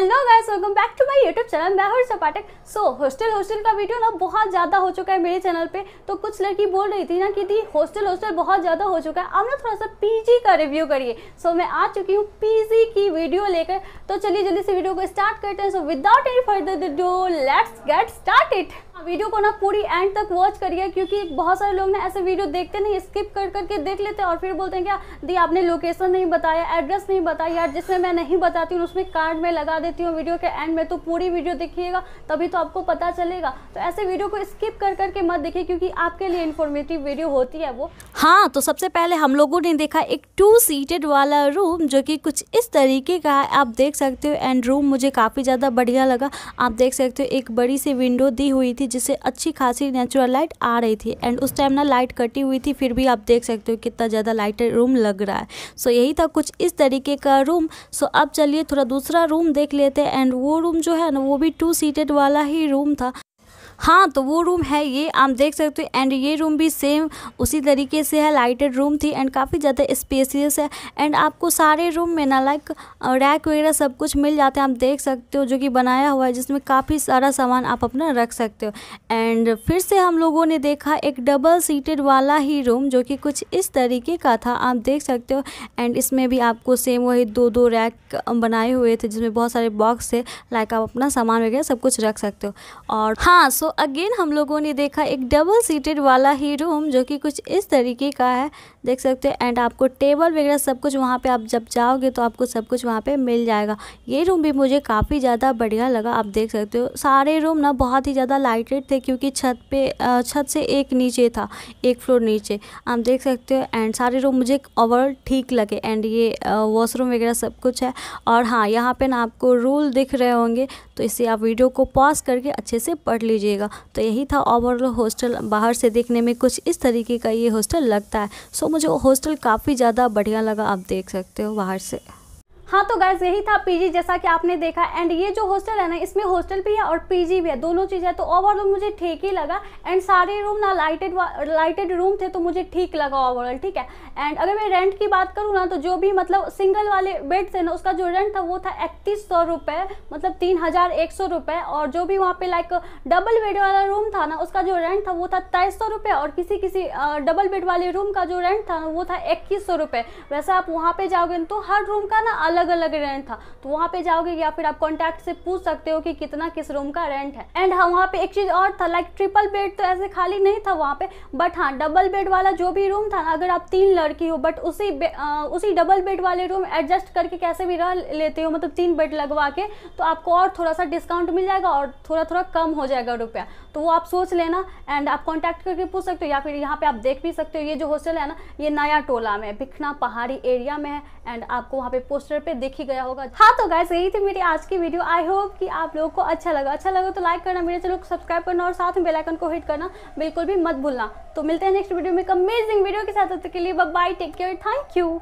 hello guys welcome back to my YouTube channel मैं हर सपाटक सो हॉस्टल हॉस्टल का वीडियो ना बहुत ज़्यादा हो चुका है मेरे चैनल पे तो कुछ लड़की बोल रही थी ना कि दी हॉस्टल हॉस्टल बहुत ज़्यादा हो चुका है अब ना थोड़ा सा पीजी का रिव्यू करिए सो so, मैं आ चुकी हूँ पीजी की वीडियो लेकर तो चलिए जल्दी से वीडियो को स्टार्ट करते हैं so without any further do let's get start it video हाँ, को ना पूरी एंड तक वॉच करिए क्योंकि बहुत सारे लोग ना ऐसे वीडियो देखते नहीं स्किप कर करके देख लेते हैं और फिर बोलते हैं क्या हाँ, दी आपने लोकेशन नहीं बताया एड्रेस नहीं बताया यार जिसमें मैं नहीं बताती हूँ उसमें कार्ड में लगा देती हूँ वीडियो के एंड में तो पूरी वीडियो देखिएगा तभी तो आपको पता चलेगा तो ऐसे वीडियो को स्किप कर करके मत देखिए क्योंकि आपके लिए इन्फॉर्मेटिव वीडियो होती है वो हाँ तो सबसे पहले हम लोगों ने देखा एक टू सीटेड वाला रूम जो कि कुछ इस तरीके का है आप देख सकते हो एंड रूम मुझे काफ़ी ज़्यादा बढ़िया लगा आप देख सकते हो एक बड़ी सी विंडो दी हुई थी जिससे अच्छी खासी नेचुरल लाइट आ रही थी एंड उस टाइम ना लाइट कटी हुई थी फिर भी आप देख सकते हो कितना ज़्यादा लाइट रूम लग रहा है सो यही था कुछ इस तरीके का रूम सो अब चलिए थोड़ा दूसरा रूम देख लेते हैं एंड वो रूम जो है ना वो भी टू सीटेड वाला ही रूम था हाँ तो वो रूम है ये आप देख सकते हो एंड ये रूम भी सेम उसी तरीके से है लाइटेड रूम थी एंड काफ़ी ज़्यादा स्पेसियस है एंड आपको सारे रूम में ना लाइक रैक वगैरह सब कुछ मिल जाते हैं आप देख सकते हो जो कि बनाया हुआ है जिसमें काफ़ी सारा सामान आप अपना रख सकते हो एंड फिर से हम लोगों ने देखा एक डबल सीटेड वाला ही रूम जो कि कुछ इस तरीके का था आप देख सकते हो एंड इसमें भी आपको सेम वही दो दो रैक बनाए हुए थे जिसमें बहुत सारे बॉक्स थे लाइक आप अपना सामान वगैरह सब कुछ रख सकते हो और हाँ सो अगेन हम लोगों ने देखा एक डबल सीटेड वाला ही रूम जो कि कुछ इस तरीके का है देख सकते हैं एंड आपको टेबल वगैरह सब कुछ वहाँ पे आप जब जाओगे तो आपको सब कुछ वहाँ पे मिल जाएगा ये रूम भी मुझे काफ़ी ज़्यादा बढ़िया लगा आप देख सकते हो सारे रूम ना बहुत ही ज़्यादा लाइटेड थे क्योंकि छत पे छत से एक नीचे था एक फ्लोर नीचे आप देख सकते हो एंड सारे रूम मुझे ओवरऑल ठीक लगे एंड ये वॉशरूम वगैरह सब कुछ है और हाँ यहाँ पर ना आपको रूल दिख रहे होंगे तो इसे आप वीडियो को पॉज करके अच्छे से पढ़ लीजिएगा तो यही था ओवरऑल हॉस्टल बाहर से देखने में कुछ इस तरीके का ये हॉस्टल लगता है सो मुझे हॉस्टल काफ़ी ज़्यादा बढ़िया लगा आप देख सकते हो बाहर से हाँ तो गैस यही था पीजी जैसा कि आपने देखा एंड ये जो हॉस्टल है ना इसमें हॉस्टल भी है और पीजी भी है दोनों चीज़ है तो ओवरऑल मुझे ठीक ही लगा एंड सारे रूम ना लाइटेड लाइटेड रूम थे तो मुझे ठीक लगा ओवरऑल ठीक है एंड अगर मैं रेंट की बात करूँ ना तो जो भी मतलब सिंगल वाले बेड थे ना उसका जो रेंट था वो था इकतीस सौ रुपये मतलब तीन हज़ार एक सौ रुपये और जो भी वहाँ पे लाइक डबल बेड वाला रूम था ना उसका जो रेंट था वो था तेईस सौ रुपये और किसी किसी डबल बेड वाले रूम का जो रेंट था वो था इक्कीस सौ रुपये वैसे आप वहाँ पे जाओगे तो हर रूम का ना अलग अलग अलग रेंट था तो वहाँ पे जाओगे या फिर आप कॉन्टेक्ट से पूछ सकते हो कि कितना किस रूम का रेंट है एंड हाँ वहाँ पे एक चीज़ और था लाइक ट्रिपल बेड तो ऐसे खाली नहीं था वहाँ पे बट हाँ डबल बेड वाला जो भी रूम था अगर आप तीन लड़की हो बट उसी आ, उसी डबल बेड वाले रूम एडजस्ट करके कैसे भी रह लेते हो मतलब तीन बेड लगवा के तो आपको और थोड़ा सा डिस्काउंट मिल जाएगा और थोड़ा थोड़ा कम हो जाएगा रुपया तो वो आप सोच लेना एंड आप कॉन्टैक्ट करके पूछ सकते हो या फिर यहाँ पे आप देख भी सकते हो ये जो हॉस्टल है ना ये नया टोला में भिखना पहाड़ी एरिया में है एंड आपको वहाँ पे पोस्टर पे पे देख ही गया होगा हाँ तो गाय यही थी मेरी आज की वीडियो आई होप कि आप लोगों को अच्छा लगा अच्छा लगा तो लाइक करना मेरे चैनल को सब्सक्राइब करना और साथ में बेलाइकन को हिट करना बिल्कुल भी मत भूलना तो मिलते हैं नेक्स्ट वीडियो में एक अमेजिंग वीडियो के साथ के लिए bye take care thank you